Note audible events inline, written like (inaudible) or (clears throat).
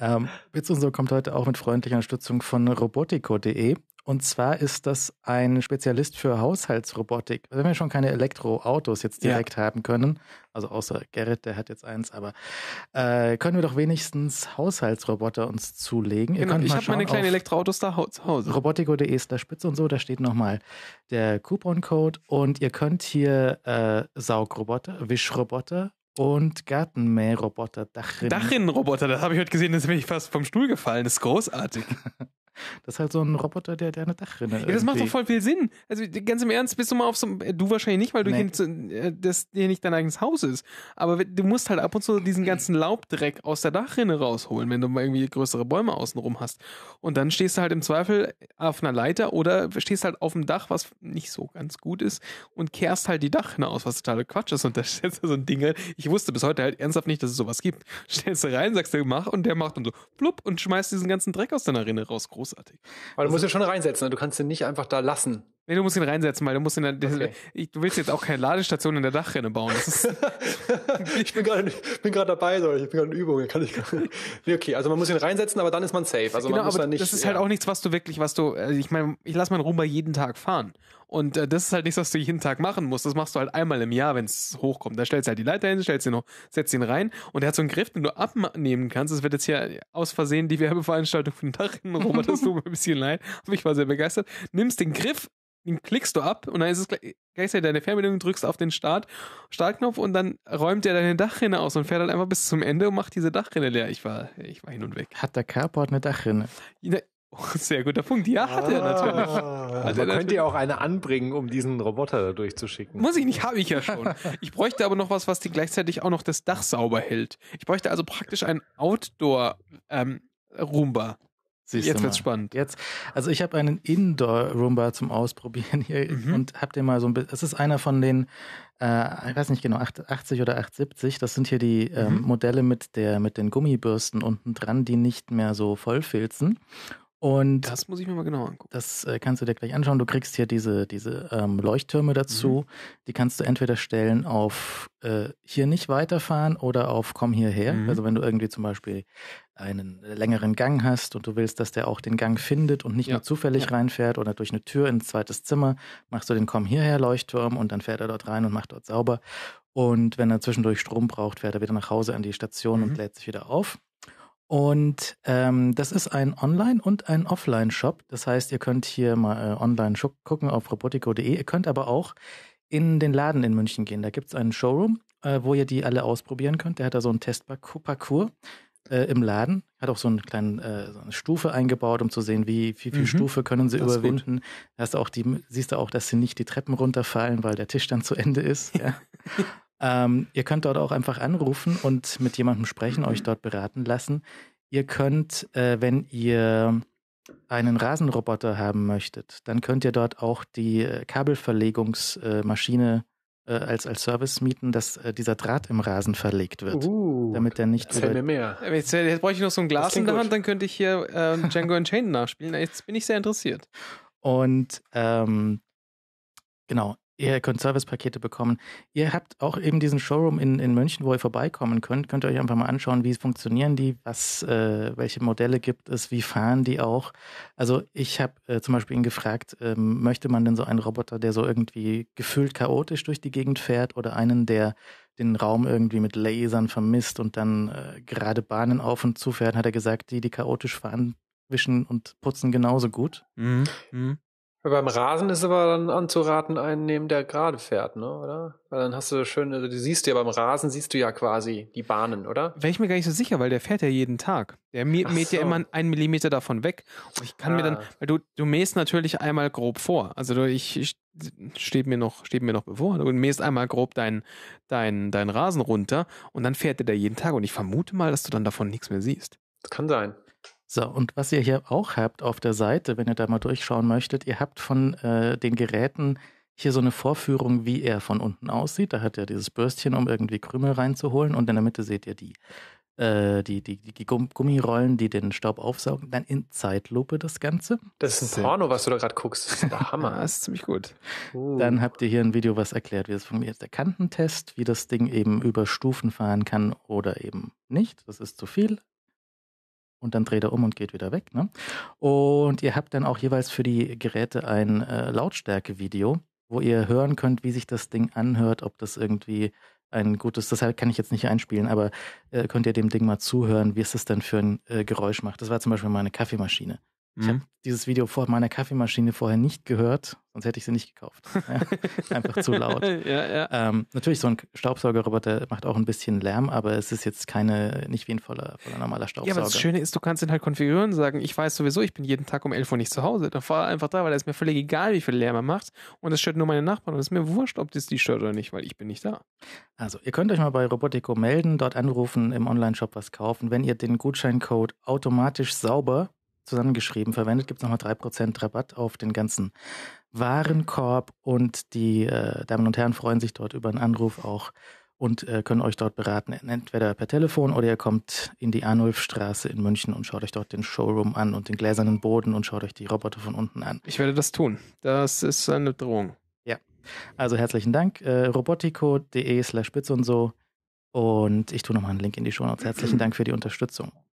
Ähm, Bits und so kommt heute auch mit freundlicher Unterstützung von robotico.de. Und zwar ist das ein Spezialist für Haushaltsrobotik. Wenn wir schon keine Elektroautos jetzt direkt ja. haben können, also außer Gerrit, der hat jetzt eins, aber äh, können wir doch wenigstens Haushaltsroboter uns zulegen. Genau, ich habe meine kleinen Elektroautos da zu Hause. Robotico.de ist slash Spitze und so, da steht nochmal der Coupon-Code und ihr könnt hier äh, Saugroboter, Wischroboter, und Gartenmähroboter. Dachin. Dachin-Roboter, das habe ich heute gesehen, das ist ich fast vom Stuhl gefallen. Das ist großartig. (laughs) Das ist halt so ein Roboter, der, der eine Dachrinne ja, Das irgendwie. macht doch voll viel Sinn. Also ganz im Ernst, bist du mal auf so äh, Du wahrscheinlich nicht, weil du nee. hier, äh, das hier nicht dein eigenes Haus ist. Aber du musst halt ab und zu diesen ganzen Laubdreck aus der Dachrinne rausholen, wenn du mal irgendwie größere Bäume außenrum hast. Und dann stehst du halt im Zweifel auf einer Leiter oder stehst halt auf dem Dach, was nicht so ganz gut ist, und kehrst halt die Dachrinne aus, was totaler Quatsch ist. Und da stellst du so ein Ding rein. Ich wusste bis heute halt ernsthaft nicht, dass es sowas gibt. Stellst du rein, sagst du, mach, und der macht dann so blub, und schmeißt diesen ganzen Dreck aus deiner Rinne raus. Groß großartig. Aber du also musst ihn schon reinsetzen, ne? du kannst ihn nicht einfach da lassen. Nee, du musst ihn reinsetzen, weil du musst ihn dann, okay. du willst jetzt auch keine Ladestation in der Dachrinne bauen. (laughs) ich bin gerade bin dabei, ich bin gerade in Übung. Kann ich, nee, okay, also man muss ihn reinsetzen, aber dann ist man safe. Also genau, man muss aber dann nicht, das ist ja. halt auch nichts, was du wirklich, was du, also ich meine, ich lasse meinen Rumba jeden Tag fahren und äh, das ist halt nichts, was du jeden Tag machen musst. Das machst du halt einmal im Jahr, wenn es hochkommt. Da stellst du halt die Leiter hin, stellst ihn noch, setzt ihn rein und er hat so einen Griff, den du abnehmen kannst. Das wird jetzt hier aus Versehen die Werbeveranstaltung von Darin. Robert, das tut mir ein bisschen leid. Aber ich war sehr begeistert. Nimmst den Griff, den klickst du ab und dann ist es gleichzeitig deine Fernbedienung, drückst auf den Start, Startknopf und dann räumt er deine Dachrinne aus und fährt halt einfach bis zum Ende und macht diese Dachrinne leer. Ich war, ich war hin und weg. Hat der Carport eine Dachrinne? Oh, (laughs) sehr guter Punkt. Ja, ah, hat er ah. natürlich. also man könnte ja auch eine anbringen, um diesen Roboter da durchzuschicken. Muss ich nicht, habe ich ja schon. Ich bräuchte aber noch was, was die gleichzeitig auch noch das Dach sauber hält. Ich bräuchte also praktisch einen Outdoor ähm, Roomba. Siehst jetzt wird's spannend. Jetzt, also ich habe einen Indoor Roomba zum Ausprobieren hier mhm. und habt ihr mal so ein bisschen. Es ist einer von den, äh, ich weiß nicht genau, 80 oder 870. Das sind hier die ähm, mhm. Modelle mit der mit den Gummibürsten unten dran, die nicht mehr so voll filzen. Und das muss ich mir mal genau angucken. Das äh, kannst du dir gleich anschauen. Du kriegst hier diese, diese ähm, Leuchttürme dazu. Mhm. Die kannst du entweder stellen auf äh, hier nicht weiterfahren oder auf komm hierher. Mhm. Also wenn du irgendwie zum Beispiel einen längeren Gang hast und du willst, dass der auch den Gang findet und nicht ja. nur zufällig ja. reinfährt oder durch eine Tür ins zweites Zimmer, machst du den komm hierher Leuchtturm und dann fährt er dort rein und macht dort sauber. Und wenn er zwischendurch Strom braucht, fährt er wieder nach Hause an die Station mhm. und lädt sich wieder auf. Und ähm, das ist ein Online- und ein Offline-Shop. Das heißt, ihr könnt hier mal äh, online gucken auf robotico.de. Ihr könnt aber auch in den Laden in München gehen. Da gibt es einen Showroom, äh, wo ihr die alle ausprobieren könnt. Der hat da so einen Testparcours äh, im Laden. Hat auch so, einen kleinen, äh, so eine Stufe eingebaut, um zu sehen, wie viel, viel mhm. Stufe können sie das überwinden. Hast auch die, siehst du auch, dass sie nicht die Treppen runterfallen, weil der Tisch dann zu Ende ist. Ja. (laughs) Ähm, ihr könnt dort auch einfach anrufen und mit jemandem sprechen, euch dort beraten lassen. Ihr könnt, äh, wenn ihr einen Rasenroboter haben möchtet, dann könnt ihr dort auch die äh, Kabelverlegungsmaschine äh, als, als Service mieten, dass äh, dieser Draht im Rasen verlegt wird. Uh, damit der nicht erzähl mir mehr. Äh, jetzt, äh, jetzt brauche ich noch so ein Glas in der gut. Hand, dann könnte ich hier äh, Django Unchained nachspielen. Jetzt bin ich sehr interessiert. Und ähm, genau, Ihr könnt Servicepakete bekommen. Ihr habt auch eben diesen Showroom in, in München, wo ihr vorbeikommen könnt. Könnt ihr euch einfach mal anschauen, wie funktionieren die, was, äh, welche Modelle gibt es, wie fahren die auch. Also ich habe äh, zum Beispiel ihn gefragt, ähm, möchte man denn so einen Roboter, der so irgendwie gefühlt chaotisch durch die Gegend fährt oder einen, der den Raum irgendwie mit Lasern vermisst und dann äh, gerade Bahnen auf und zu fährt, hat er gesagt, die, die chaotisch fahren, wischen und putzen genauso gut. Mhm. Mhm. Beim Rasen ist aber dann anzuraten, einen nehmen, der gerade fährt, ne, oder? Weil dann hast du schön, also du siehst ja beim Rasen, siehst du ja quasi die Bahnen, oder? Wäre ich mir gar nicht so sicher, weil der fährt ja jeden Tag. Der mäht so. ja immer einen Millimeter davon weg. Und ich kann ah. mir dann, ah. weil du, du mähst natürlich einmal grob vor. Also du, ich, ich steht mir noch, mir noch bevor. Du mähst einmal grob deinen dein, dein Rasen runter und dann fährt der da jeden Tag. Und ich vermute mal, dass du dann davon nichts mehr siehst. Das kann sein. So, und was ihr hier auch habt auf der Seite, wenn ihr da mal durchschauen möchtet, ihr habt von äh, den Geräten hier so eine Vorführung, wie er von unten aussieht. Da hat er dieses Bürstchen, um irgendwie Krümel reinzuholen und in der Mitte seht ihr die, äh, die, die, die Gummirollen, die den Staub aufsaugen. Dann in Zeitlupe das Ganze. Das ist ein Porno, was du da gerade guckst. Das ist der (laughs) Hammer. das ist ziemlich gut. Uh. Dann habt ihr hier ein Video, was erklärt, wie das funktioniert. Der Kantentest, wie das Ding eben über Stufen fahren kann oder eben nicht. Das ist zu viel und dann dreht er um und geht wieder weg. Ne? Und ihr habt dann auch jeweils für die Geräte ein äh, Lautstärke-Video, wo ihr hören könnt, wie sich das Ding anhört, ob das irgendwie ein gutes, deshalb kann ich jetzt nicht einspielen, aber äh, könnt ihr dem Ding mal zuhören, wie es das denn für ein äh, Geräusch macht. Das war zum Beispiel meine Kaffeemaschine. Ich mhm. habe dieses Video vor meiner Kaffeemaschine vorher nicht gehört, sonst hätte ich sie nicht gekauft. (laughs) Ja, einfach zu laut. ja, ja. Ähm, natürlich, so ein Staubsaugerroboter macht auch ein bisschen Lärm, aber es ist jetzt keine, nicht wie ein voller, voller normaler Staubsauger. Ja, aber das Schöne ist, du kannst ihn halt konfigurieren und sagen, ich weiß sowieso, ich bin jeden Tag um 11 Uhr nicht zu Hause. Dann fahr einfach da, weil da ist mir völlig egal, wie viel Lärm er macht. Und das stört nur meine Nachbarn und es ist mir wurscht, ob das die stört oder nicht, weil ich bin nicht da. Also, ihr könnt euch mal bei Robotico melden, dort anrufen, im Onlineshop was kaufen. Wenn ihr den Gutscheincode automatisch sauber zusammengeschrieben verwendet, gibt es nochmal 3% Rabatt auf den ganzen Warenkorb und die äh, Damen und Herren freuen sich dort über einen Anruf auch und äh, können euch dort beraten, entweder per Telefon oder ihr kommt in die Arnulfstraße in München und schaut euch dort den Showroom an und den gläsernen Boden und schaut euch die Roboter von unten an. Ich werde das tun. Das ist eine Drohung. Ja. Also herzlichen Dank. Äh, robotico.de slash und so. Und ich tue nochmal einen Link in die Show Shownotes. Herzlichen (clears throat) Dank für die Unterstützung.